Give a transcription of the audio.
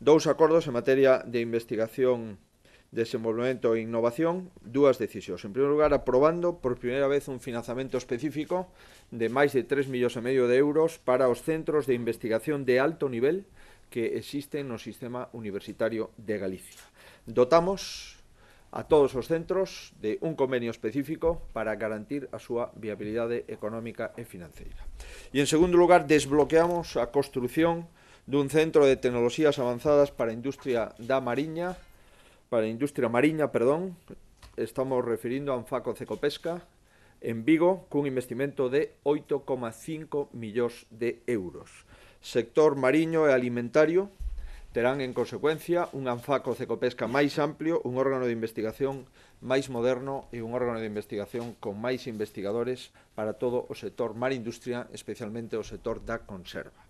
Dous acordos en materia de investigación desenvolvemento e innovación, dúas decisións. En primeiro lugar, aprobando por primeira vez un financiamento específico de máis de 3 millóns e medio de euros para os centros de investigación de alto nivel que existen no sistema universitario de Galicia. Dotamos a todos os centros de un convenio específico para garantir a súa viabilidade económica e financeira. E en segundo lugar, desbloqueamos a construción dun centro de tecnoloxías avanzadas para a industria da mariña, para a industria mariña, perdón, estamos referindo a un faco Cecopesca, en Vigo, cun investimento de 8,5 millóns de euros. Sector mariño e alimentario terán en consecuencia un Anfaco Cecopesca máis amplio, un órgano de investigación máis moderno e un órgano de investigación con máis investigadores para todo o sector mar industria, especialmente o sector da conserva.